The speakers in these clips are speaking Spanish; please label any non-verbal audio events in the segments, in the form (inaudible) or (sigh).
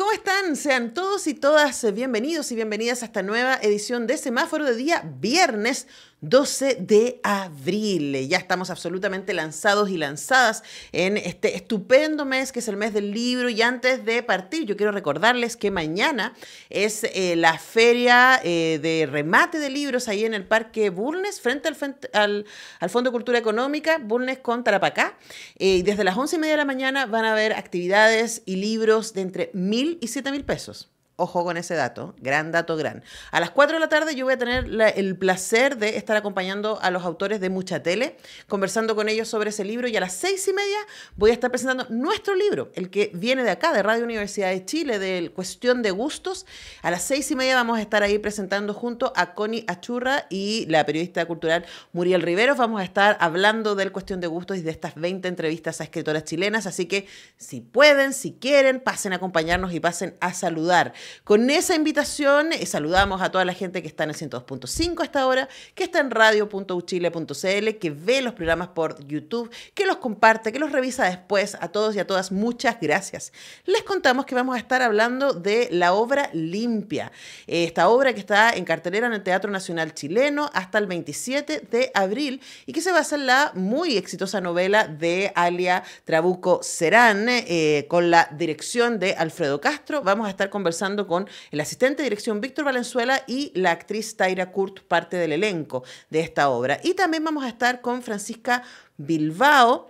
¿Cómo están? Sean todos y todas eh, bienvenidos y bienvenidas a esta nueva edición de Semáforo de Día Viernes 12 de abril. Ya estamos absolutamente lanzados y lanzadas en este estupendo mes que es el mes del libro. Y antes de partir, yo quiero recordarles que mañana es eh, la feria eh, de remate de libros ahí en el Parque Bulnes, frente al, Fondo de Cultura Económica, Bulnes con Tarapacá. Eh, y desde las 11 y media de la mañana van a haber actividades y libros de entre mil y siete mil pesos. Ojo con ese dato, gran dato, gran. A las 4 de la tarde yo voy a tener el placer de estar acompañando a los autores de Mucha Tele, conversando con ellos sobre ese libro y a las 6 y media voy a estar presentando nuestro libro, el que viene de acá, de Radio Universidad de Chile, de Cuestión de Gustos. A las 6 y media vamos a estar ahí presentando junto a Connie Achurra y la periodista cultural Muriel Rivero. Vamos a estar hablando del Cuestión de Gustos y de estas 20 entrevistas a escritoras chilenas, así que si pueden, si quieren, pasen a acompañarnos y pasen a saludar. Con esa invitación eh, saludamos a toda la gente que está en el 102.5 hasta ahora, que está en radio.uchile.cl, que ve los programas por YouTube, que los comparte, que los revisa después. A todos y a todas, muchas gracias. Les contamos que vamos a estar hablando de la obra Limpia, eh, esta obra que está en cartelera en el Teatro Nacional Chileno hasta el 27 de abril y que se basa en la muy exitosa novela de Alia Trabuco Serán eh, con la dirección de Alfredo Castro. Vamos a estar conversando con el asistente de dirección Víctor Valenzuela y la actriz Tyra Kurt, parte del elenco de esta obra. Y también vamos a estar con Francisca Bilbao,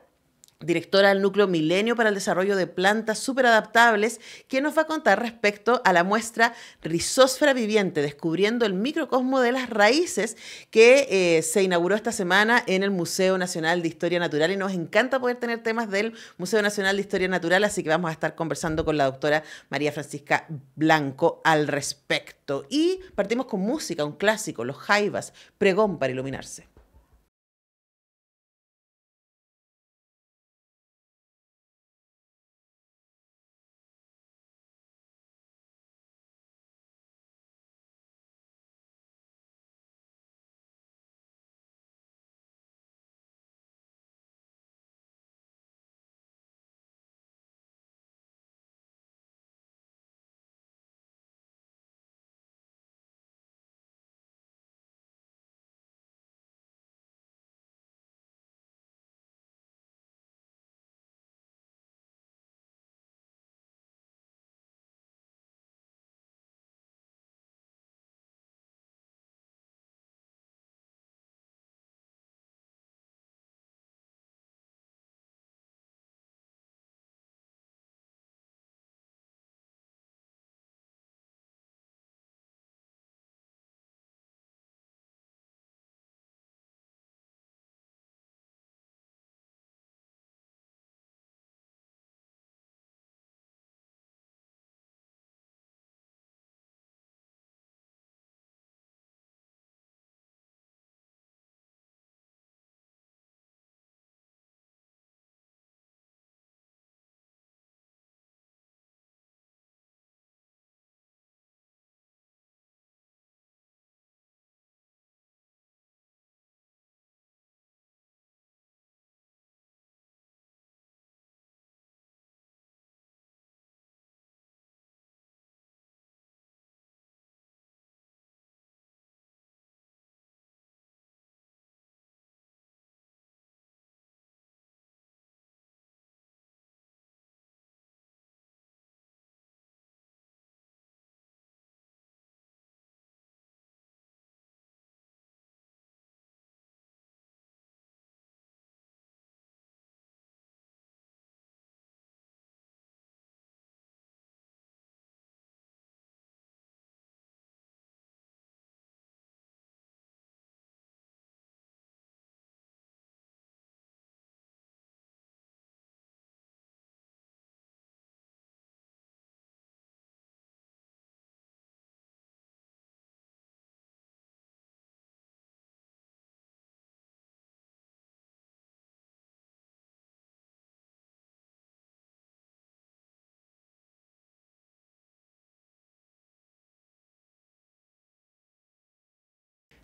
directora del Núcleo Milenio para el Desarrollo de Plantas Superadaptables, que nos va a contar respecto a la muestra Rizósfera Viviente, descubriendo el microcosmo de las raíces que eh, se inauguró esta semana en el Museo Nacional de Historia Natural. Y nos encanta poder tener temas del Museo Nacional de Historia Natural, así que vamos a estar conversando con la doctora María Francisca Blanco al respecto. Y partimos con música, un clásico, los jaivas, pregón para iluminarse.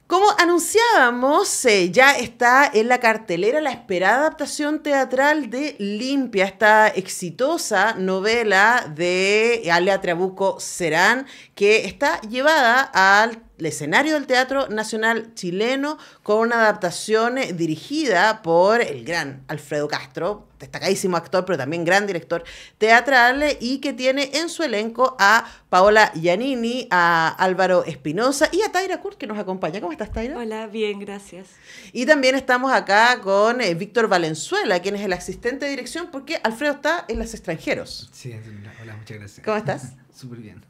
Como anunciábamos, eh, ya está en la cartelera la esperada adaptación teatral de Limpia, esta exitosa novela de Alea Trabuco Serán, que está llevada al el escenario del Teatro Nacional Chileno con una adaptación eh, dirigida por el gran Alfredo Castro, destacadísimo actor, pero también gran director teatral, eh, y que tiene en su elenco a Paola Giannini, a Álvaro Espinosa y a Taira Kurt, que nos acompaña. ¿Cómo estás, Taira? Hola, bien, gracias. Y también estamos acá con eh, Víctor Valenzuela, quien es el asistente de dirección, porque Alfredo está en Los Extranjeros. Sí, hola, muchas gracias. ¿Cómo estás? (laughs) Súper bien.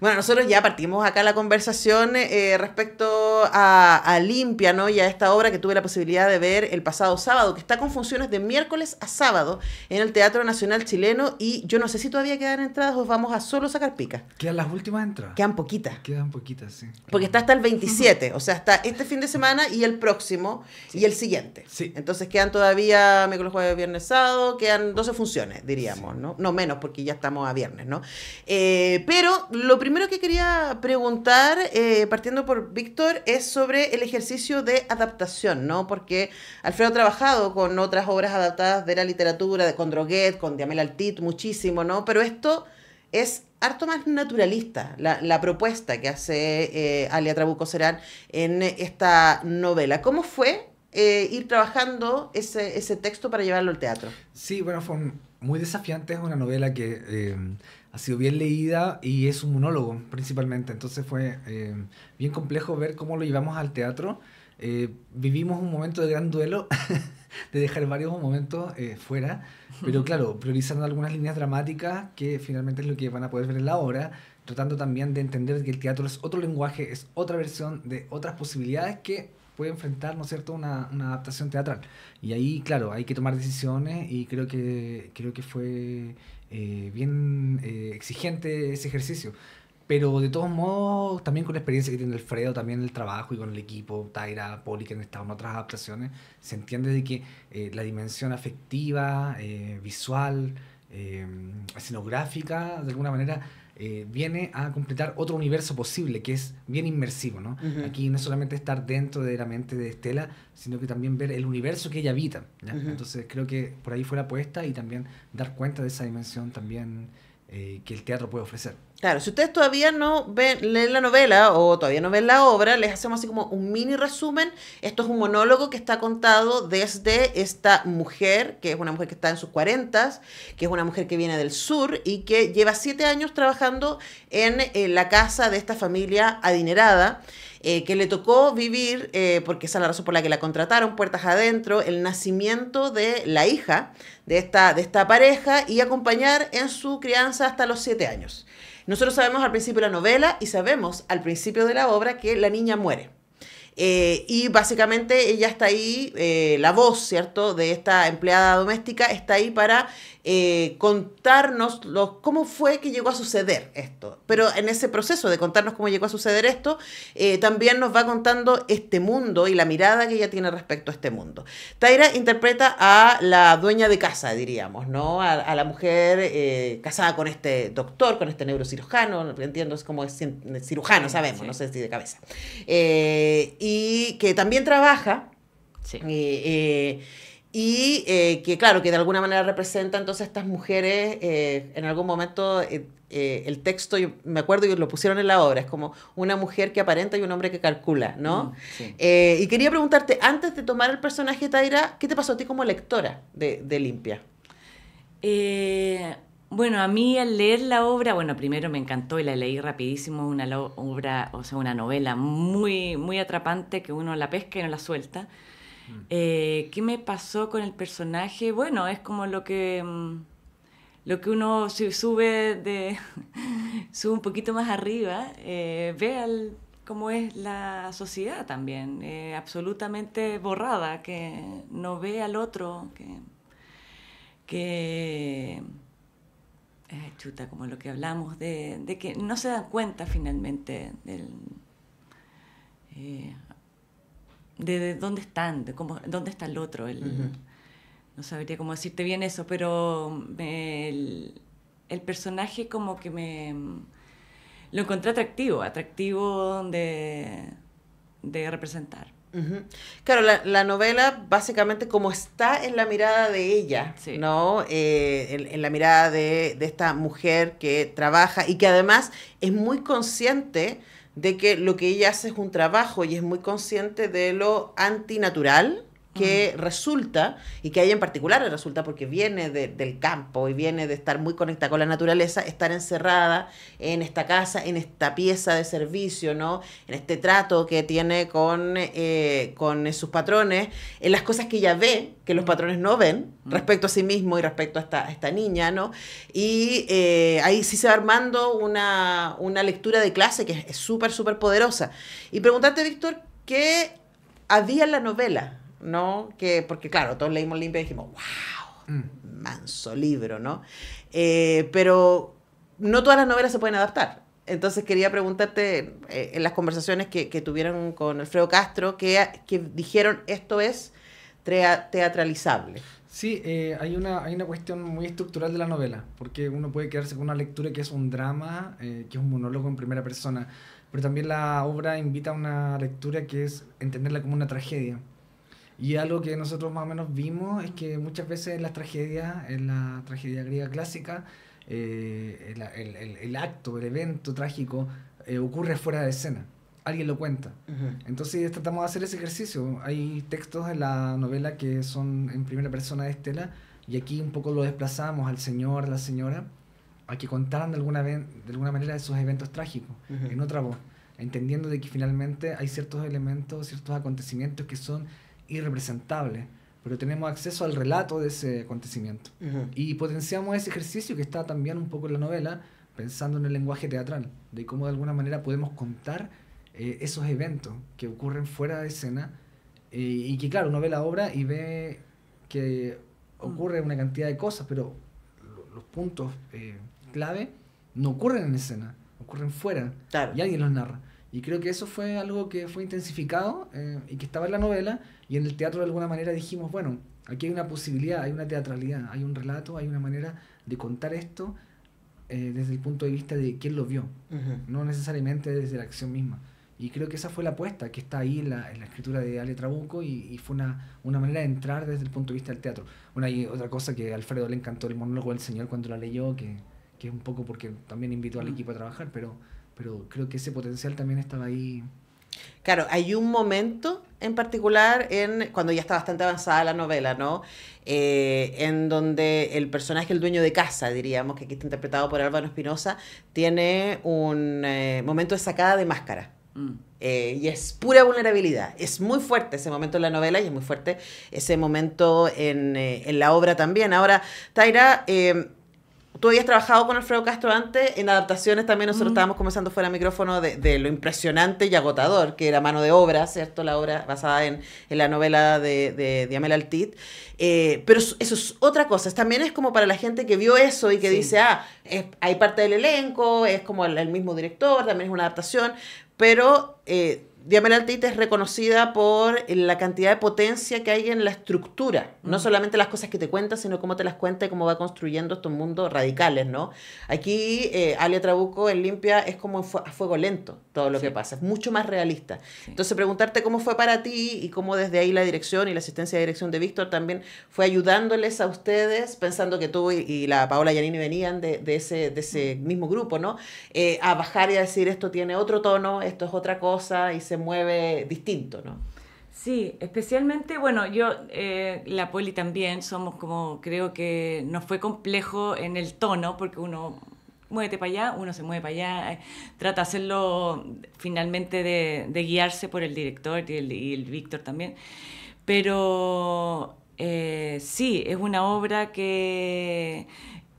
Bueno, nosotros ya partimos acá la conversación eh, eh, respecto a, a, Limpia, ¿no? Y a esta obra que tuve la posibilidad de ver el pasado sábado, que está con funciones de miércoles a sábado en el Teatro Nacional Chileno. Y yo no sé si todavía quedan entradas o vamos a solo sacar pica. Quedan las últimas entradas. Quedan poquitas. Quedan poquitas, sí. Porque está hasta el 27, o sea, hasta este fin de semana y el próximo y el siguiente. Sí. Entonces quedan todavía miércoles, jueves, viernes, sábado, quedan 12 funciones, diríamos, ¿no? No menos, porque ya estamos a viernes, ¿no? Eh, pero lo primero que quería preguntar, eh, partiendo por Víctor, es sobre el ejercicio de adaptación, ¿no? Porque Alfredo ha trabajado con otras obras adaptadas de la literatura, de Condroguet, con Diamel Altit, muchísimo, ¿no? Pero esto es harto más naturalista la, propuesta que hace eh, Alia Trabuco Serán en esta novela. ¿Cómo fue eh, ir trabajando ese, texto para llevarlo al teatro? Sí, bueno, fue muy desafiante. Es una novela que ha sido bien leída y es un monólogo principalmente. Entonces fue eh, bien complejo ver cómo lo llevamos al teatro. Eh, vivimos un momento de gran duelo, (laughs) de dejar varios momentos eh, fuera, pero (laughs) claro, priorizando algunas líneas dramáticas que finalmente es lo que van a poder ver en la obra, tratando también de entender que el teatro es otro lenguaje, es otra versión de otras posibilidades que puede enfrentar, ¿no es cierto?, una, una adaptación teatral. Y ahí, claro, hay que tomar decisiones y creo que, creo que fue eh, bien eh, exigente ese ejercicio. Pero de todos modos, también con la experiencia que tiene Alfredo, también el trabajo y con el equipo, Taira, Poli, que han estado en otras adaptaciones, se entiende de que eh, la dimensión afectiva, visual, escenográfica, de alguna manera, eh, viene a completar otro universo posible que es bien inmersivo, Aquí no solamente estar dentro de la mente de Estela, sino que también ver el universo que ella habita. Entonces creo que por ahí fue la apuesta y también dar cuenta de esa dimensión también eh, que el teatro puede ofrecer. Claro, si ustedes todavía no ven, la novela o todavía no ven la obra, les hacemos así como un mini resumen. Esto es un monólogo que está contado desde esta mujer, que es una mujer que está en sus cuarentas, que es una mujer que viene del sur y que lleva siete años trabajando en eh, la casa de esta familia adinerada. Eh, que le tocó vivir, eh, porque esa es la razón por la que la contrataron, puertas adentro, el nacimiento de la hija de esta, de esta pareja y acompañar en su crianza hasta los siete años. Nosotros sabemos al principio de la novela y sabemos al principio de la obra que la niña muere. Eh, y básicamente ella está ahí, eh, la voz, ¿cierto?, de esta empleada doméstica está ahí para eh, contarnos los, cómo fue que llegó a suceder esto. Pero en ese proceso de contarnos cómo llegó a suceder esto, eh, también nos va contando este mundo y la mirada que ella tiene respecto a este mundo. Taira interpreta a la dueña de casa, diríamos, ¿no? A, la mujer eh, casada con este doctor, con este neurocirujano, entiendo, es como es cirujano, sabemos, no sé si de cabeza. y que también trabaja. Sí y eh, que claro, que de alguna manera representa entonces a estas mujeres, eh, en algún momento eh, el texto, me acuerdo lo pusieron en la obra, es como una mujer que aparenta y un hombre que calcula, ¿no? Mm, y quería preguntarte, antes de tomar el personaje Taira, ¿qué te pasó a ti como lectora de, de Limpia? bueno, a mí al leer la obra, bueno, primero me encantó y la leí rapidísimo, una obra, o sea, una novela muy, muy atrapante que uno la pesca y no la suelta. Mm. Eh, ¿Qué me pasó con el personaje? Bueno, es como lo que, mm, lo que uno sube, de, (laughs) sube un poquito más arriba, eh, ve al, cómo es la sociedad también, eh, absolutamente borrada, que no ve al otro, que... que chuta, como lo que hablamos, de, que no se dan cuenta finalmente del de, dónde están, de dónde está el otro. No sabría cómo decirte bien eso, pero mm, el, personaje como que me... Mm, lo encontré atractivo, atractivo de, de representar. Claro, la, novela básicamente como está en la mirada de ella, ¿no? Eh, en, la mirada de, de, esta mujer que trabaja y que además es muy consciente de que lo que ella hace es un trabajo y es muy consciente de lo antinatural que resulta, y que a ella en particular resulta porque viene del campo y viene de estar muy conectada con la naturaleza, estar encerrada en esta casa, en esta pieza de servicio, ¿no? En este trato que tiene con, eh, con sus patrones, en las cosas que ella ve, que los patrones no ven, respecto a sí mismo y respecto a esta, niña, ¿no? Y eh, ahí sí se va armando una, una lectura de clase que es súper, súper poderosa. Y preguntarte, Víctor, ¿qué había en la novela? ¿no? Que, porque claro, todos leímos Limpia y dijimos, wow, mm. manso libro, ¿no? Eh, pero no todas las novelas se pueden adaptar. Entonces quería preguntarte eh, en las conversaciones que, tuvieron con Alfredo Castro, que, dijeron esto es teatralizable. Sí, eh, hay, una, hay una cuestión muy estructural de la novela, porque uno puede quedarse con una lectura que es un drama, que es un monólogo en primera persona, pero también la obra invita a una lectura que es entenderla como una tragedia. Y algo que nosotros más o menos vimos es que muchas veces en las tragedias, en la tragedia griega clásica, eh, el, acto, el evento trágico eh, ocurre fuera de escena. Alguien lo cuenta. Entonces tratamos de hacer ese ejercicio. Hay textos en la novela que son en primera persona de Estela y aquí un poco lo desplazamos al señor, la señora, a que contaran de alguna, de alguna manera esos eventos trágicos en otra voz entendiendo de que finalmente hay ciertos elementos, ciertos acontecimientos que son irrepresentable, pero tenemos acceso al relato de ese acontecimiento. Y potenciamos ese ejercicio que está también un poco en la novela, pensando en el lenguaje teatral, de cómo de alguna manera podemos contar eh, esos eventos que ocurren fuera de escena eh, y que claro, uno ve la obra y ve que mm. ocurre una cantidad de cosas, pero los puntos eh, clave no ocurren en escena, ocurren fuera y alguien los narra. Y creo que eso fue algo que fue intensificado eh, y que estaba en la novela y en el teatro de alguna manera dijimos, bueno, aquí hay una posibilidad, hay una teatralidad, hay un relato, hay una manera de contar esto eh, desde el punto de vista de quién lo vio, no necesariamente desde la acción misma. Y creo que esa fue la apuesta que está ahí en la, en la escritura de Ale Trabuco y, y fue una, una, manera de entrar desde el punto de vista del teatro. Bueno, hay otra cosa que a Alfredo le encantó el monólogo del señor cuando la leyó, que, que es un poco porque también invitó al equipo a trabajar, pero pero creo que ese potencial también estaba ahí. Claro, hay un momento en particular en cuando ya está bastante avanzada la novela, ¿no? Eh, en donde el personaje, el dueño de casa, diríamos, que aquí está interpretado por Álvaro Espinosa, tiene un eh, momento de sacada de máscara. Mm. Eh, y es pura vulnerabilidad. Es muy fuerte ese momento en la novela y es muy fuerte ese momento en, en la obra también. Ahora, Taira tú habías trabajado con Alfredo Castro antes en adaptaciones también. Nosotros estábamos comenzando fuera del micrófono de, lo impresionante y agotador que era Mano de Obra, ¿cierto? La obra basada en, en la novela de, de, Altit. Eh, pero eso es otra cosa. También es como para la gente que vio eso y que dice, ah, hay parte del elenco, es como el, mismo director, también es una adaptación. Pero. Eh, Diamela Altita es reconocida por la cantidad de potencia que hay en la estructura, no mm. solamente las cosas que te cuenta, sino cómo te las cuenta y cómo va construyendo estos mundos radicales, ¿no? Aquí eh, Alia Trabuco en Limpia es como a fuego lento todo lo que pasa, es mucho más realista. Entonces preguntarte cómo fue para ti y cómo desde ahí la dirección y la asistencia de dirección de Víctor también fue ayudándoles a ustedes, pensando que tú y, la Paola Yanini venían de, ese, de ese mm. mismo grupo, ¿no? Eh, a bajar y a decir esto tiene otro tono, esto es otra cosa y se mueve distinto, ¿no? Sí, especialmente, bueno, yo, eh, la poli también, somos como, creo que nos fue complejo en el tono, porque uno muévete para allá, uno se mueve para allá, eh, trata de hacerlo finalmente de, guiarse por el director y el, Víctor también. Pero eh, sí, es una obra que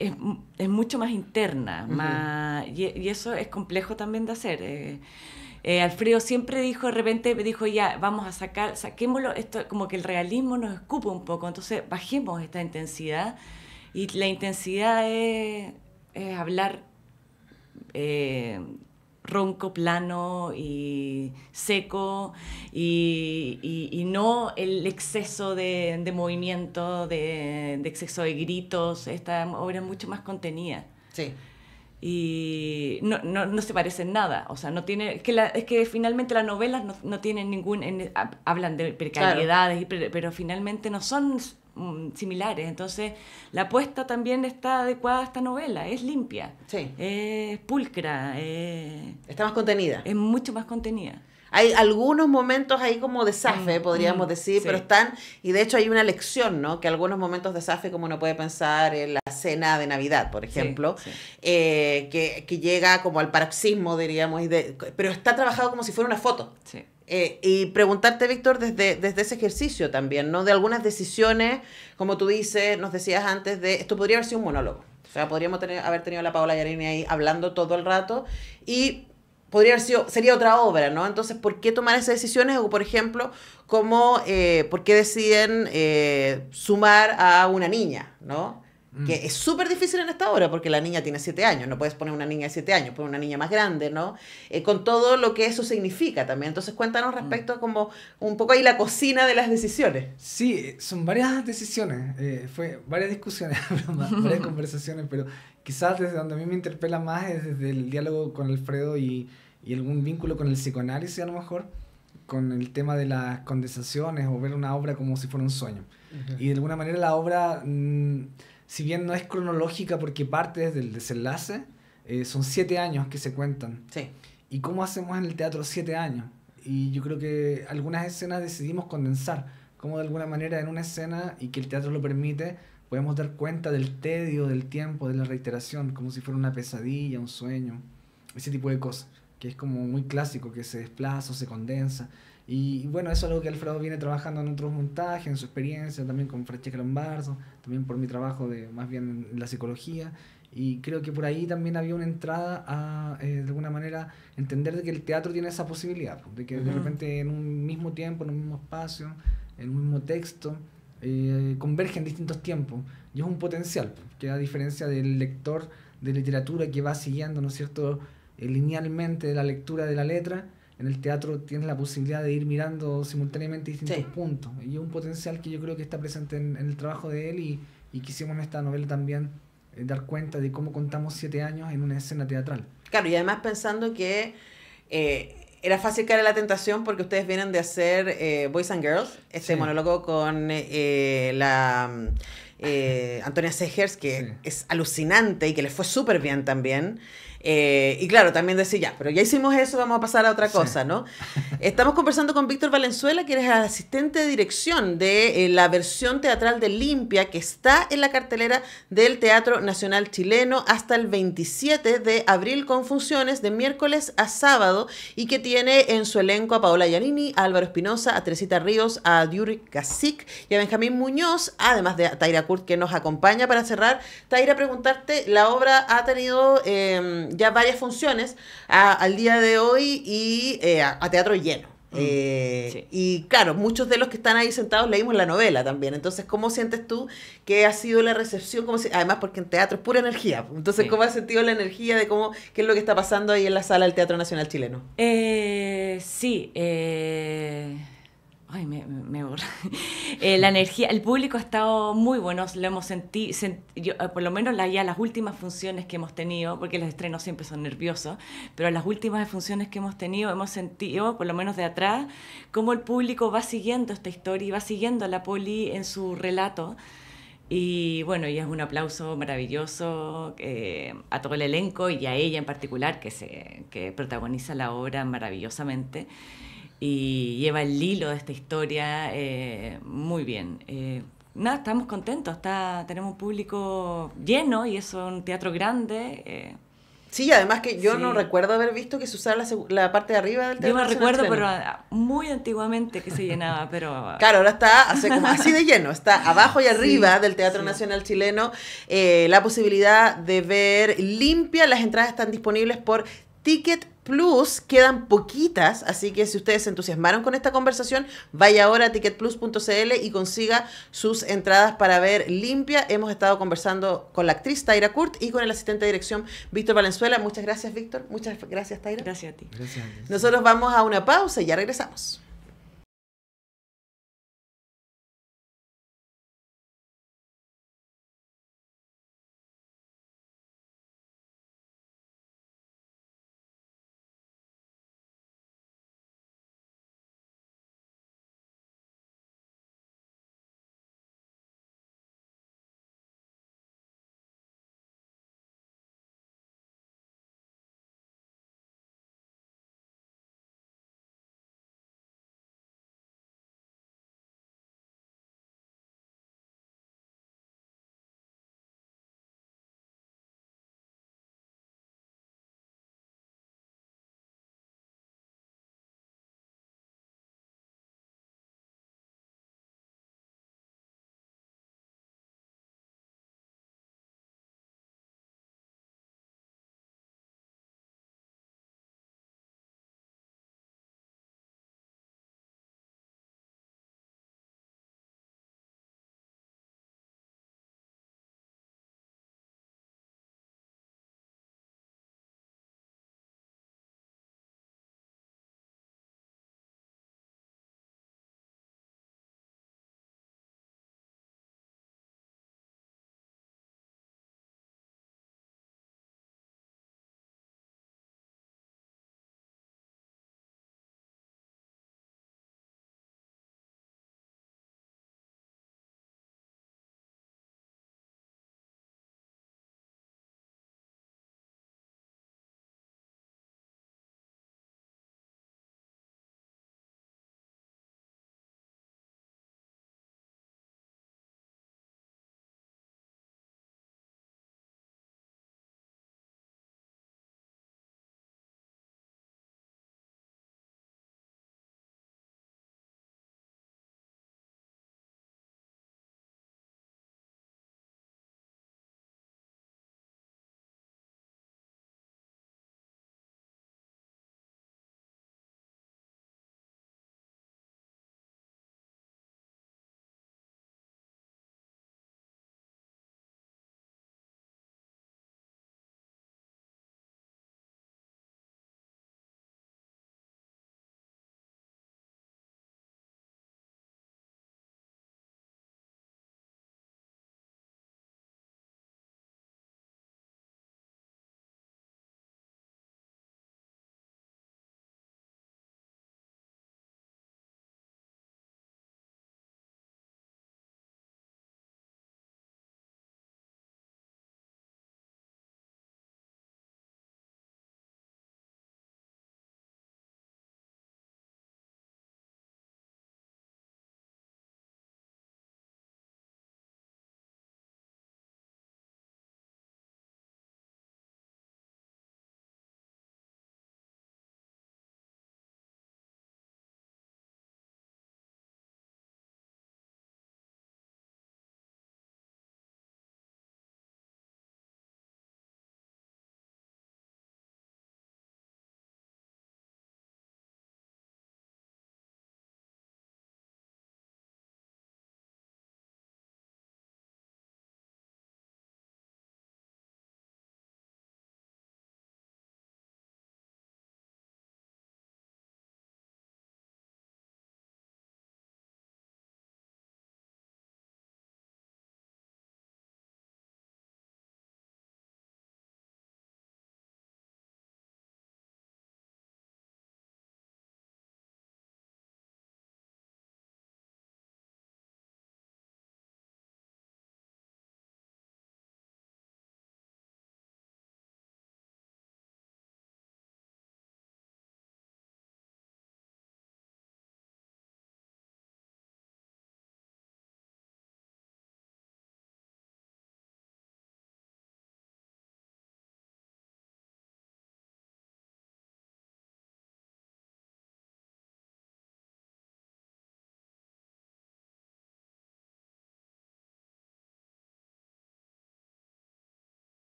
es, mucho más interna, y, eso es complejo también de hacer. Eh, Alfredo siempre dijo, de repente dijo, ya, vamos a sacar, saquémoslo, esto como que el realismo nos escupa un poco, entonces bajemos esta intensidad. Y la intensidad es, hablar eh, ronco, plano y seco, y, no el exceso de, movimiento, de, exceso de gritos. Esta obra es mucho más contenida. Sí y no, no, no, se parecen nada. O sea, no tiene, es, que es que finalmente las novelas no, tienen ningún, hablan de precariedades, pero, finalmente no son mm, similares. Entonces, la apuesta también está adecuada a esta novela, es limpia, es pulcra, está más contenida. Es mucho más contenida hay algunos momentos ahí como de mm, podríamos mm, decir, pero están, y de hecho hay una lección, ¿no? Que algunos momentos de como uno puede pensar en la cena de Navidad, por ejemplo, eh, que, que, llega como al paroxismo, diríamos, y pero está trabajado como si fuera una foto. Eh, y preguntarte, Víctor, desde, desde ese ejercicio también, ¿no? De algunas decisiones, como tú dices, nos decías antes de, esto podría haber sido un monólogo. O sea, podríamos tener, haber tenido a la Paola Yarini ahí hablando todo el rato y sido, sería otra obra, ¿no? Entonces, ¿por qué tomar esas decisiones? O, por ejemplo, ¿cómo, eh, ¿por qué deciden eh, sumar a una niña, ¿no? Mm. Que es súper difícil en esta obra porque la niña tiene siete años, no puedes poner una niña de siete años, poner una niña más grande, ¿no? Eh, con todo lo que eso significa también. Entonces cuéntanos mm. respecto a como un poco ahí la cocina de las decisiones. Sí, son varias decisiones, fue varias discusiones, (laughs) varias (laughs) conversaciones, pero quizás desde donde a mí me interpela más es desde el diálogo con Alfredo y, y algún vínculo con el psicoanálisis a lo mejor, con el tema de las condensaciones o ver una obra como si fuera un sueño. Y de alguna manera la obra, mm, si bien no es cronológica porque parte desde el desenlace, eh, son siete años que se cuentan. Sí. ¿Y cómo hacemos en el teatro siete años? Y yo creo que algunas escenas decidimos condensar, como de alguna manera en una escena y que el teatro lo permite, podemos dar cuenta del tedio, del tiempo, de la reiteración, como si fuera una pesadilla, un sueño, ese tipo de cosas que es como muy clásico, que se desplaza o se condensa. Y, bueno, eso es algo que Alfredo viene trabajando en otros montajes, en su experiencia, también con Francesca Lombardo, también por mi trabajo de más bien en la psicología. Y creo que por ahí también había una entrada a, eh, de alguna manera, entender que el teatro tiene esa posibilidad, de que de repente en un mismo tiempo, en un mismo espacio, en un mismo texto, eh, convergen distintos tiempos. Y es un potencial, que a diferencia del lector de literatura que va siguiendo, ¿no es cierto?, eh, linealmente de la lectura de la letra, en el teatro tienes la posibilidad de ir mirando simultáneamente distintos puntos. Y un potencial que yo creo que está presente en, el trabajo de él y, y quisimos en esta novela también eh, dar cuenta de cómo contamos siete años en una escena teatral. Claro, y además pensando que eh, era fácil caer en la tentación porque ustedes vienen de hacer Boys and Girls, este monólogo con la... Antonia Segers, que es alucinante y que les fue súper bien también. Eh, y claro, también decía, ya, pero ya hicimos eso, vamos a pasar a otra cosa, ¿no? (laughs) Estamos conversando con Víctor Valenzuela, que es asistente de dirección de eh, la versión teatral de Limpia, que está en la cartelera del Teatro Nacional Chileno hasta el 27 de abril con funciones de miércoles a sábado y que tiene en su elenco a Paola Yanini, a Álvaro Espinosa, a Teresita Ríos, a duri gasik y a Benjamín Muñoz, además de a Taira Kurt, que nos acompaña para cerrar. Taira, preguntarte, la obra ha tenido... Em, ya varias funciones al día de hoy y eh, a, teatro lleno. Mm, eh, y claro, muchos de los que están ahí sentados leímos la novela también. Entonces, ¿cómo sientes tú que ha sido la recepción? como si Además, porque en teatro es pura energía. Entonces, ¿cómo has sentido la energía de cómo qué es lo que está pasando ahí en la sala del Teatro Nacional Chileno? Eh, sí. Eh Ay, me, me (laughs) eh, la energía, el público ha estado muy bueno, lo hemos sentido, eh, por lo menos ya las últimas funciones que hemos tenido, porque los estrenos siempre son nerviosos, pero las últimas funciones que hemos tenido hemos sentido, por lo menos de atrás, cómo el público va siguiendo esta historia y va siguiendo a la poli en su relato. Y bueno, y es un aplauso maravilloso eh, a todo el elenco y a ella en particular, que, se, que protagoniza la obra maravillosamente y lleva el hilo de esta historia eh, muy bien. Eh, nada, estamos contentos, está, tenemos un público lleno y es un teatro grande. Eh. Sí, además que yo no recuerdo haber visto que se usara la, parte de arriba del teatro. Yo me recuerdo, pero ah, muy antiguamente que se llenaba, (laughs) pero... Claro, ahora está así de lleno, está abajo y (laughs) arriba del Teatro Nacional Chileno la posibilidad de ver limpia, las entradas están disponibles por Ticket Plus quedan poquitas, así que si ustedes se entusiasmaron con esta conversación, vaya ahora a ticketplus.cl y consiga sus entradas para ver Limpia. Hemos estado conversando con la actriz Taira Kurt y con el asistente de dirección Víctor Valenzuela. Muchas gracias, Víctor. Muchas gracias, Taira. Gracias a ti. Nosotros vamos a una pausa y ya regresamos.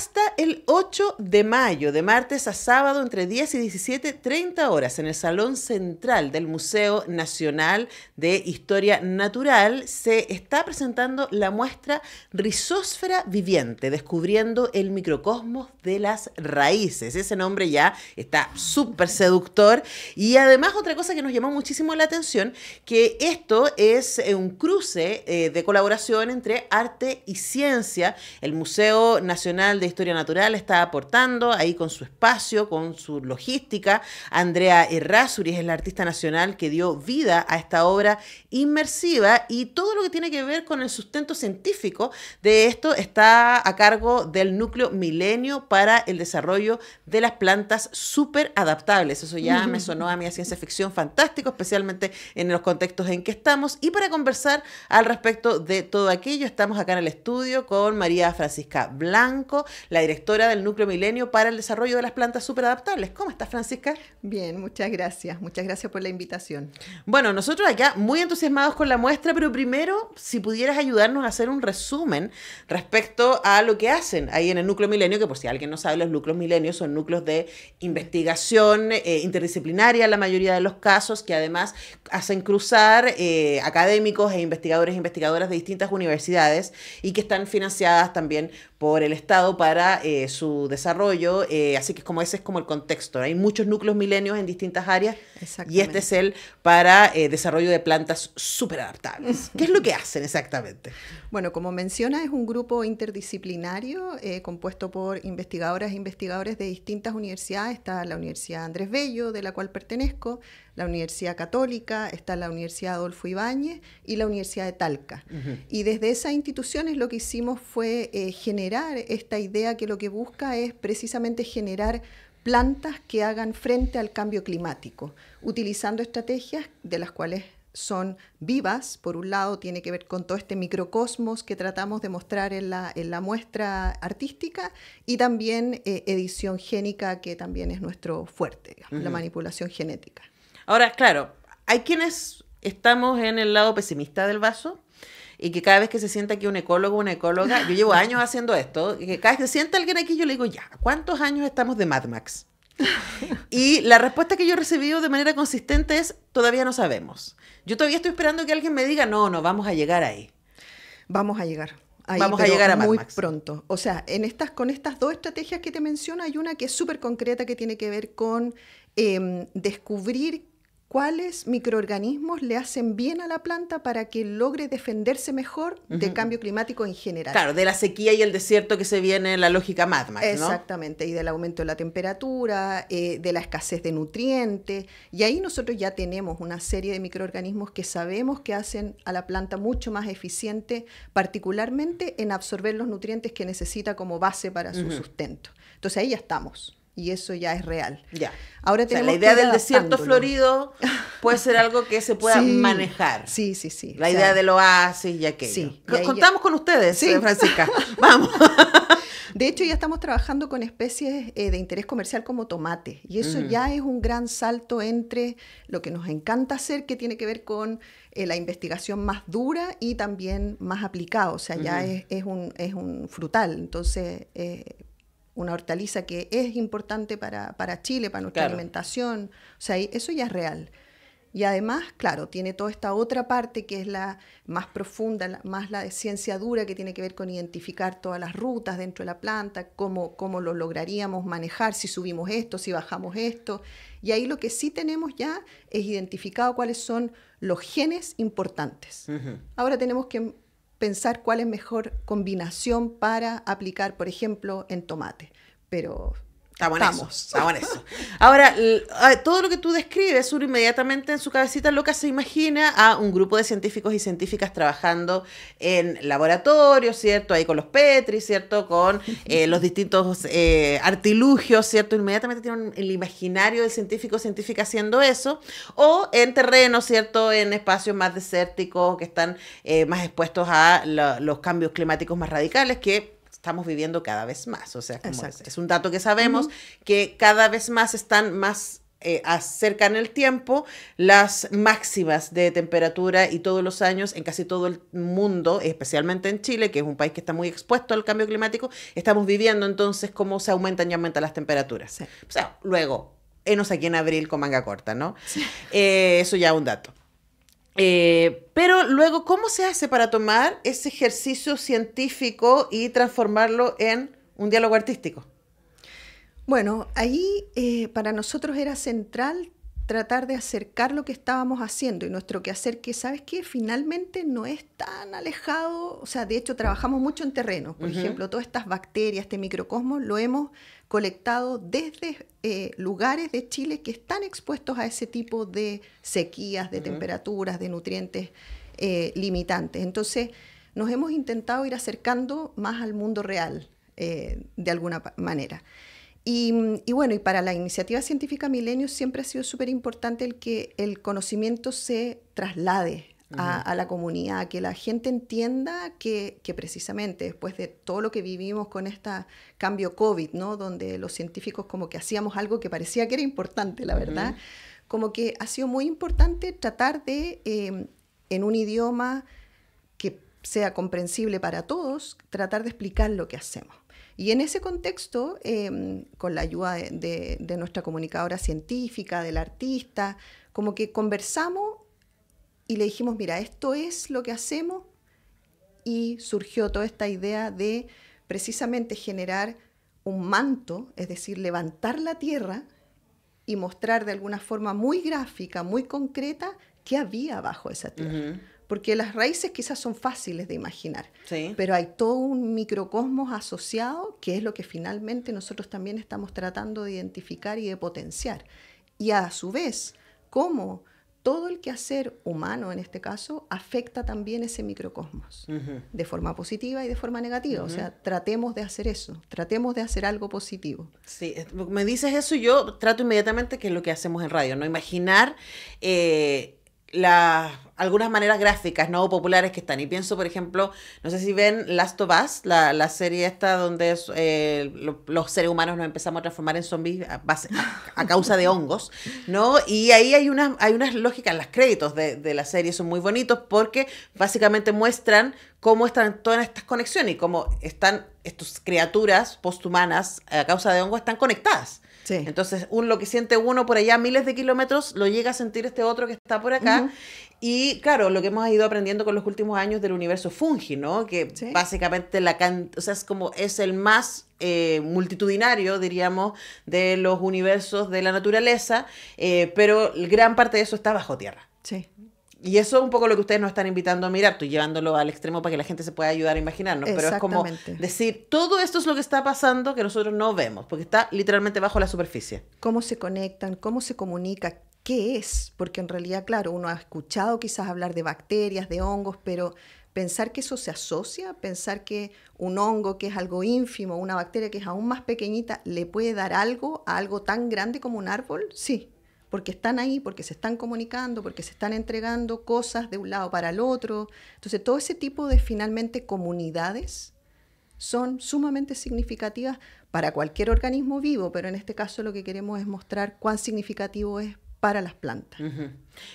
hasta el 8 de mayo, de martes a sábado, entre 10 y 17, 30 horas, en el Salón Central del Museo Nacional de Historia Natural, se está presentando la muestra Rizósfera Viviente, descubriendo el microcosmos de las raíces. Ese nombre ya está súper seductor. Y además otra cosa que nos llamó muchísimo la atención, que esto es eh, un cruce eh, de colaboración entre arte y ciencia. El Museo Nacional de Historia Natural está aportando ahí con su espacio, con su logística. Andrea Errázuriz es la artista nacional que dio vida a esta obra inmersiva y todo lo que tiene que ver con el sustento científico de esto está a cargo del núcleo Milenio para el desarrollo de las plantas súper adaptables. Eso ya me sonó a mí ciencia ficción fantástico, especialmente en los contextos en que estamos. Y para conversar al respecto de todo aquello, estamos acá en el estudio con María Francisca Blanco, la directora del Núcleo Milenio para el Desarrollo de las Plantas Superadaptables. ¿Cómo estás, Francisca? Bien, muchas gracias. Muchas gracias por la invitación. Bueno, nosotros acá muy entusiasmados con la muestra, pero primero, si pudieras ayudarnos a hacer un resumen respecto a lo que hacen ahí en el Núcleo Milenio, que por si alguien no sabe, los núcleos milenios son núcleos de investigación eh, interdisciplinaria en la mayoría de los casos, que además hacen cruzar eh, académicos e investigadores e investigadoras de distintas universidades y que están financiadas también por el Estado para para eh, su desarrollo. Eh, así que como ese es como el contexto. Hay muchos núcleos milenios en distintas áreas y este es el para eh, desarrollo de plantas súper adaptables. (laughs) ¿Qué es lo que hacen exactamente? Bueno, como menciona, es un grupo interdisciplinario eh, compuesto por investigadoras e investigadores de distintas universidades. Está la Universidad Andrés Bello, de la cual pertenezco, la Universidad Católica, está la Universidad Adolfo Ibáñez y la Universidad de Talca. Y desde esas instituciones lo que hicimos fue eh, generar esta idea que lo que busca es precisamente generar plantas que hagan frente al cambio climático, utilizando estrategias de las cuales son vivas, por un lado tiene que ver con todo este microcosmos que tratamos de mostrar en la, en la muestra artística y también eh, edición génica que también es nuestro fuerte, la manipulación genética. Ahora, claro, hay quienes estamos en el lado pesimista del vaso y que cada vez que se sienta aquí un ecólogo, una ecóloga, yo llevo años (laughs) haciendo esto, y que cada vez que se sienta alguien aquí yo le digo, ya, ¿cuántos años estamos de Mad Max? (laughs) Y la respuesta que yo he recibido de manera consistente es, todavía no sabemos. Yo todavía estoy esperando que alguien me diga, no, no, vamos a llegar ahí. Vamos a llegar. Ahí, Vamos a llegar a muy pronto. O sea, en estas, con estas dos estrategias que te menciono, hay una que es súper concreta que tiene que ver con em, descubrir cuáles microorganismos le hacen bien a la planta para que logre defenderse mejor del cambio climático en general. Claro, de la sequía y el desierto que se viene en la lógica más ¿no? Exactamente, y del aumento de la temperatura, eh, de la escasez de nutrientes, y ahí nosotros ya tenemos una serie de microorganismos que sabemos que hacen a la planta mucho más eficiente, particularmente en absorber los nutrientes que necesita como base para su sustento. Entonces ahí ya estamos y eso ya es real. Ya. Ahora tenemos o la idea del desierto florido puede ser algo que se pueda manejar. Sí, sí, sí. La idea del oasis y aquello. Sí, Contamos con ustedes, sí. Eh, (laughs) Francisca. (laughs) Vamos. De hecho, ya estamos trabajando con especies eh, de interés comercial como tomate, y eso ya es un gran salto entre lo que nos encanta hacer, que tiene que ver con eh, la investigación más dura y también más aplicada, o sea, ya es, es, un, frutal, entonces una hortaliza que es importante para, para Chile, para nuestra alimentación. O sea, eso ya es real. Y además, claro, tiene toda esta otra parte que es la más profunda, más la de ciencia dura, que tiene que ver con identificar todas las rutas dentro de la planta, cómo, lo lograríamos manejar, si subimos esto, si bajamos esto. Y ahí lo que sí tenemos ya es identificado cuáles son los genes importantes. Ahora tenemos que pensar cuál es mejor combinación para aplicar, por ejemplo, en tomate. Pero Estamos en eso. Ahora, todo lo que tú describes, uno inmediatamente en su cabecita loca se imagina a un grupo de científicos y científicas trabajando en laboratorios, ¿cierto? Ahí con los Petri, ¿cierto? Con eh, (laughs) los distintos eh, artilugios, ¿cierto? Inmediatamente tienen el imaginario del científico científica haciendo eso. O en terreno, ¿cierto? En espacios más desérticos que están eh, más expuestos a los cambios climáticos más radicales que estamos viviendo cada vez más. O sea, es, un dato que sabemos que cada vez más están más eh, en el tiempo las máximas de temperatura y todos los años en casi todo el mundo, especialmente en Chile, que es un país que está muy expuesto al cambio climático, estamos viviendo entonces cómo se aumentan y aumentan las temperaturas. O sea, luego, enos aquí en abril con manga corta, ¿no? Eh, eso ya es un dato. Eh, pero luego, ¿cómo se hace para tomar ese ejercicio científico y transformarlo en un diálogo artístico? Bueno, ahí eh, para nosotros era central tratar de acercar lo que estábamos haciendo y nuestro quehacer que, ¿sabes qué? Finalmente no es tan alejado, o sea, de hecho trabajamos mucho en terreno, por ejemplo, todas estas bacterias, este microcosmos, lo hemos colectado desde eh, lugares de Chile que están expuestos a ese tipo de sequías, de temperaturas, de nutrientes eh, limitantes. Entonces, nos hemos intentado ir acercando más al mundo real, eh, de alguna manera. Y, y, bueno, y para la iniciativa científica Milenio siempre ha sido súper importante el que el conocimiento se traslade a, la comunidad, que la gente entienda que, precisamente después de todo lo que vivimos con este cambio COVID, ¿no? donde los científicos como que hacíamos algo que parecía que era importante, la verdad, como que ha sido muy importante tratar de, em, en un idioma que sea comprensible para todos, tratar de explicar lo que hacemos. Y en ese contexto, em, con la ayuda de, de nuestra comunicadora científica, del artista, como que conversamos y le dijimos, mira, esto es lo que hacemos y surgió toda esta idea de precisamente generar un manto, es decir, levantar la tierra y mostrar de alguna forma muy gráfica, muy concreta, qué había bajo esa tierra. Porque las raíces quizás son fáciles de imaginar, pero hay todo un microcosmos asociado que es lo que finalmente nosotros también estamos tratando de identificar y de potenciar. Y a su vez, cómo todo el quehacer humano en este caso afecta también ese microcosmos, de forma positiva y de forma negativa. O sea, tratemos de hacer eso, tratemos de hacer algo positivo. Sí, eh, me dices eso y yo trato inmediatamente que es lo que hacemos en radio, ¿no? Imaginar eh, la algunas maneras gráficas, ¿no? Populares que están. Y pienso, por ejemplo, no sé si ven Last of Us, la, serie esta donde eh, los seres humanos nos empezamos a transformar en zombies a, causa de hongos, ¿no? Y ahí hay unas, hay unas lógicas, los créditos de, la serie son muy bonitos porque básicamente muestran cómo están todas estas conexiones y cómo están estas criaturas posthumanas a causa de hongos están conectadas. Entonces, un, lo que siente uno por allá miles de kilómetros, lo llega a sentir este otro que está por acá. Y claro, lo que hemos ido aprendiendo con los últimos años del universo fungi, Que básicamente la o sea, es como es el más eh, multitudinario, diríamos, de los universos de la naturaleza, eh, pero gran parte de eso está bajo tierra. Sí. Y eso es un poco lo que ustedes nos están invitando a mirar, tú llevándolo al extremo para que la gente se pueda ayudar a imaginarnos, pero es como decir, todo esto es lo que está pasando que nosotros no vemos, porque está literalmente bajo la superficie. ¿Cómo se conectan? ¿Cómo se comunica? ¿Qué es? Porque en realidad, claro, uno ha escuchado quizás hablar de bacterias, de hongos, pero pensar que eso se asocia, pensar que un hongo que es algo ínfimo, una bacteria que es aún más pequeñita, le puede dar algo a algo tan grande como un árbol, sí, porque están ahí, porque se están comunicando, porque se están entregando cosas de un lado para el otro. Entonces, todo ese tipo de finalmente comunidades son sumamente significativas para cualquier organismo vivo, pero en este caso lo que queremos es mostrar cuán significativo es para las plantas.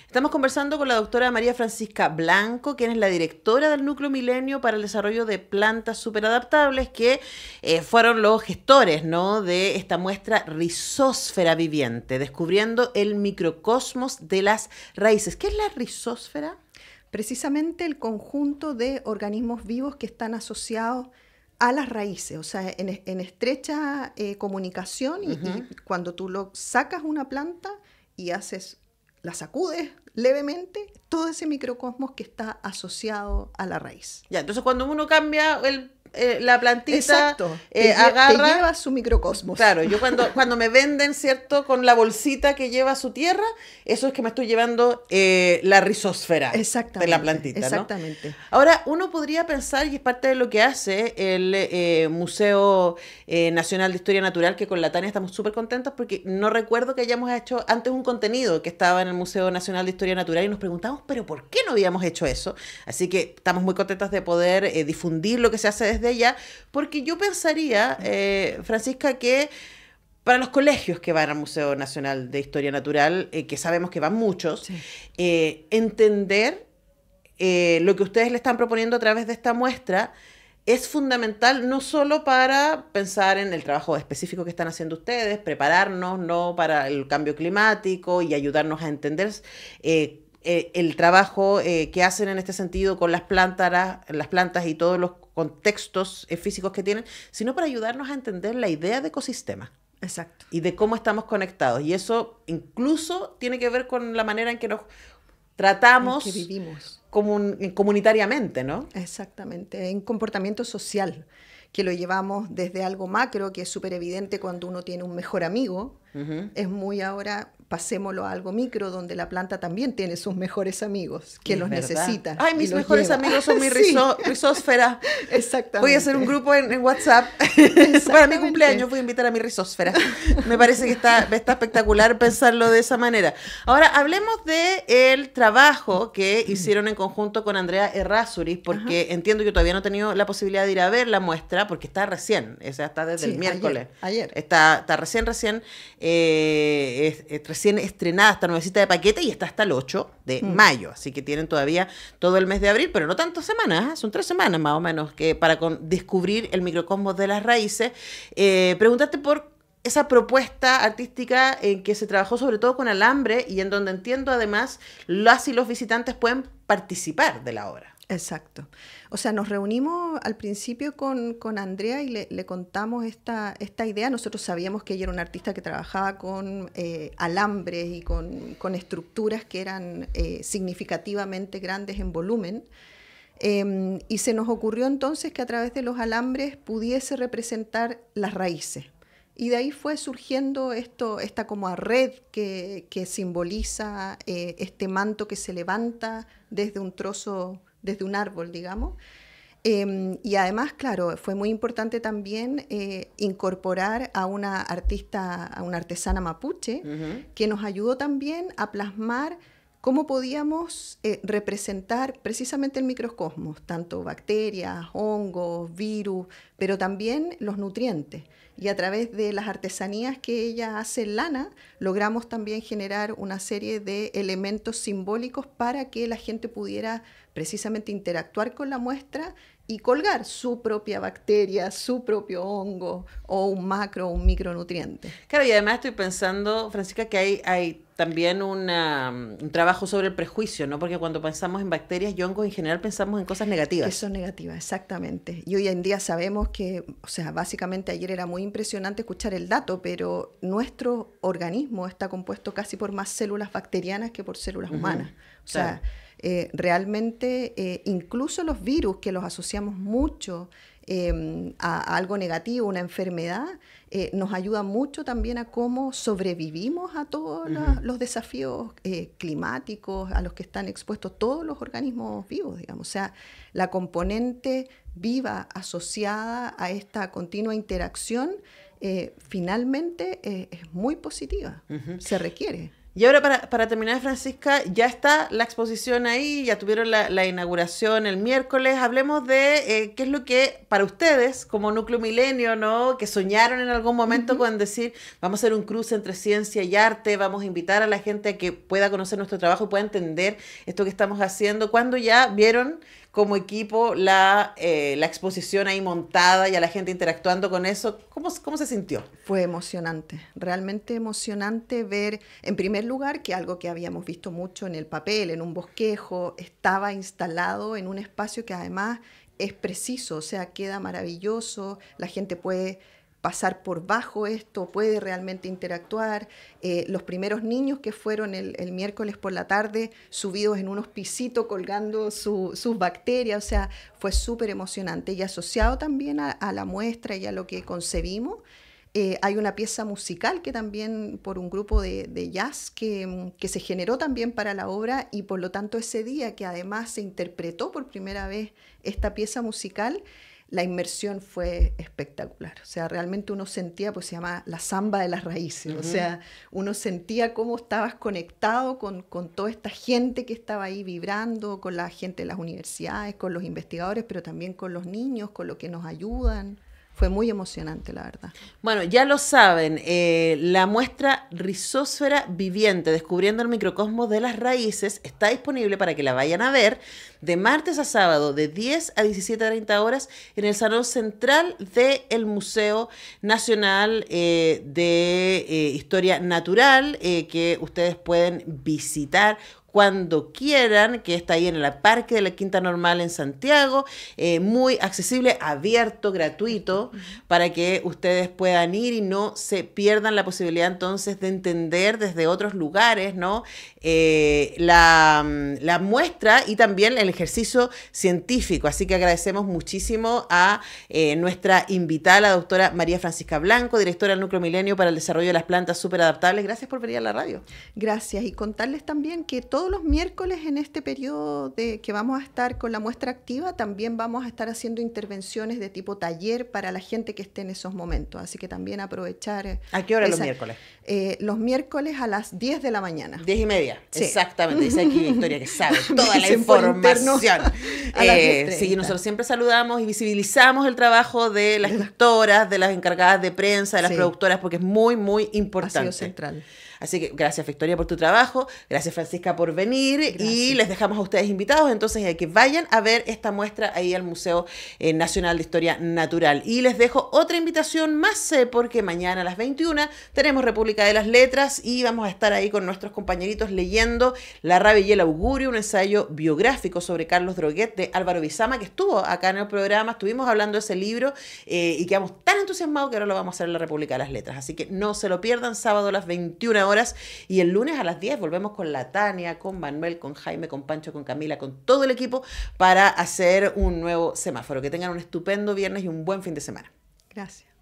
Estamos conversando con la doctora María Francisca Blanco, quien es la directora del Núcleo Milenio para el Desarrollo de Plantas Superadaptables, que eh, fueron los gestores de esta muestra Rizósfera Viviente, descubriendo el microcosmos de las raíces. ¿Qué es la rizósfera? Precisamente el conjunto de organismos vivos que están asociados a las raíces, o sea, en, estrecha eh, comunicación y, cuando tú lo sacas una planta, y haces, la sacudes levemente, todo ese microcosmos que está asociado a la raíz. Ya, entonces cuando uno cambia el eh, la plantita eh, agarra. su microcosmos. Claro, yo cuando, (laughs) cuando me venden, ¿cierto? Con la bolsita que lleva su tierra, eso es que me estoy llevando eh, la rizosfera de la plantita. Exactamente. Ahora, uno podría pensar, y es parte de lo que hace el Museo Nacional de Historia Natural, que con la Tania estamos súper contentos porque no recuerdo que hayamos hecho antes un contenido que estaba en el Museo Nacional de Historia Natural y nos preguntamos, ¿pero por qué no habíamos hecho eso? Así que estamos muy contentas de poder difundir lo que se hace desde ella, porque yo pensaría, eh, Francisca, que para los colegios que van al Museo Nacional de Historia Natural, eh, que sabemos que van muchos, eh, entender lo que ustedes le están proponiendo a través de esta muestra es fundamental no solo para pensar en el trabajo específico que están haciendo ustedes, prepararnos ¿no? para el cambio climático y ayudarnos a entender el trabajo que hacen en este sentido con las plantas, las plantas y todos los contextos eh, físicos que tienen, sino para ayudarnos a entender la idea de ecosistema. Exacto. Y de cómo estamos conectados. Y eso incluso tiene que ver con la manera en que nos tratamos. que vivimos. Eh, comunitariamente, ¿no? Exactamente. En comportamiento social que lo llevamos desde algo macro, que es súper evidente cuando uno tiene un mejor amigo, es muy ahora pasémoslo a algo micro, donde la planta también tiene sus mejores amigos, que los necesita. Ay, mis mejores amigos son mi (laughs) risósfera! Exactamente. Voy a hacer un grupo en, WhatsApp. (laughs) Para mi cumpleaños voy a invitar a mi rizósfera. Me parece que está, está espectacular pensarlo de esa manera. Ahora, hablemos del trabajo que hicieron en conjunto con Andrea Errázuriz, porque entiendo que todavía no he tenido la posibilidad de ir a ver la muestra, porque está recién, o sea, está desde el miércoles. Ayer, Está, recién, recién, eh, recién estrenada, esta nuevecita de paquete, y está hasta el 8 de mm. mayo. Así que tienen todavía todo el mes de abril, pero no tantas semanas, ¿eh? son tres semanas más o menos, que para descubrir el microcosmos de las raíces. Eh, Pregúntate por esa propuesta artística en que se trabajó sobre todo con alambre y en donde entiendo además las y los visitantes pueden participar de la obra. Exacto. O sea, nos reunimos al principio con, Andrea y le, contamos esta, esta, idea. Nosotros sabíamos que ella era una artista que trabajaba con eh, alambres y con, estructuras que eran eh, significativamente grandes en volumen. Em, y se nos ocurrió entonces que a través de los alambres pudiese representar las raíces. Y de ahí fue surgiendo esto, esta como a red que, simboliza eh, este manto que se levanta desde un trozo desde un árbol, digamos. Em, y además, claro, fue muy importante también eh, incorporar a una artista, a una artesana mapuche, que nos ayudó también a plasmar cómo podíamos eh, representar precisamente el microcosmos, tanto bacterias, hongos, virus, pero también los nutrientes y a través de las artesanías que ella hace en lana, logramos también generar una serie de elementos simbólicos para que la gente pudiera precisamente interactuar con la muestra y colgar su propia bacteria, su propio hongo o un macro o un micronutriente. Claro, y además estoy pensando, Francisca, que hay, hay también una, mm, un trabajo sobre el prejuicio, ¿no? Porque cuando pensamos en bacterias y en general pensamos en cosas negativas. eso es negativas, exactamente. Y hoy en día sabemos que, o sea, básicamente ayer era muy impresionante escuchar el dato, pero nuestro organismo está compuesto casi por más células bacterianas que por células humanas. o sea, eh, realmente, eh, incluso los virus que los asociamos mucho Em, a, algo negativo, una enfermedad, eh, nos ayuda mucho también a cómo sobrevivimos a todos los desafíos eh, climáticos a los que están expuestos todos los organismos vivos, digamos. O sea, la componente viva asociada a esta continua interacción eh, finalmente es muy positiva, se requiere. Y ahora para, para, terminar, Francisca, ya está la exposición ahí, ya tuvieron la, inauguración el miércoles. Hablemos de eh, qué es lo que para ustedes, como núcleo milenio, ¿no? Que soñaron en algún momento con decir, vamos a hacer un cruce entre ciencia y arte, vamos a invitar a la gente a que pueda conocer nuestro trabajo y pueda entender esto que estamos haciendo. Cuando ya vieron como equipo eh, la, exposición ahí montada y a la gente interactuando con eso. ¿Cómo, ¿Cómo se sintió? Fue emocionante, realmente emocionante ver, en primer lugar, que algo que habíamos visto mucho en el papel, en un bosquejo, estaba instalado en un espacio que además es preciso, o sea, queda maravilloso, la gente puede pasar por bajo esto, puede realmente interactuar. Eh, los primeros niños que fueron el, miércoles por la tarde subidos en unos pisitos colgando sus bacterias, o sea, fue súper emocionante. Y asociado también a, la muestra y a lo que concebimos, eh, hay una pieza musical que también por un grupo de, jazz que, mm, que, se generó también para la obra y por lo tanto ese día que además se interpretó por primera vez esta pieza musical, la inmersión fue espectacular. O sea, realmente uno sentía, pues se llama la samba de las raíces. O sea, uno sentía cómo estabas conectado con, con, toda esta gente que estaba ahí vibrando, con la gente de las universidades, con los investigadores, pero también con los niños, con lo que nos ayudan. Fue muy emocionante, la verdad. Bueno, ya lo saben, eh, la muestra Rizósfera Viviente, descubriendo el microcosmos de las raíces, está disponible para que la vayan a ver de martes a sábado, de 10 a 17.30 horas, en el Salón Central del Museo Nacional eh, de eh, Historia Natural, que ustedes pueden visitar cuando quieran, que está ahí en el Parque de la Quinta Normal en Santiago, eh, muy accesible, abierto, gratuito, para que ustedes puedan ir y no se pierdan la posibilidad entonces de entender desde otros lugares, ¿no? Eh, la, muestra y también el ejercicio científico. Así que agradecemos muchísimo a eh, nuestra invitada, la doctora María Francisca Blanco, directora del Núcleo Milenio para el Desarrollo de las Plantas Superadaptables. Gracias por venir a la radio. Gracias y contarles también que todo los miércoles en este periodo de que vamos a estar con la muestra activa, también vamos a estar haciendo intervenciones de tipo taller para la gente que esté en esos momentos. Así que también aprovechar. Eh, ¿A qué hora los miércoles? Eh, los miércoles a las 10 de la mañana. 10 y media, exactamente. Dice aquí Victoria que sabe (laughs) toda la información. Eh, sí, nosotros siempre saludamos y visibilizamos el trabajo de las gestoras, de las encargadas de prensa, de las productoras, porque es muy, muy importante. central. Así que gracias Victoria por tu trabajo, gracias Francisca por venir y les dejamos a ustedes invitados entonces a que vayan a ver esta muestra ahí al Museo eh, Nacional de Historia Natural. Y les dejo otra invitación más eh, porque mañana a las 21 tenemos República de las Letras y vamos a estar ahí con nuestros compañeritos leyendo La rabia y el augurio, un ensayo biográfico sobre Carlos Droguet de Álvaro Bizama que estuvo acá en el programa, estuvimos hablando de ese libro eh, y quedamos tan entusiasmados que ahora lo vamos a hacer en la República de las Letras. Así que no se lo pierdan sábado a las 21 horas y el lunes a las 10 volvemos con la Tania, con Manuel, con Jaime, con Pancho, con Camila, con todo el equipo para hacer un nuevo semáforo. Que tengan un estupendo viernes y un buen fin de semana. Gracias.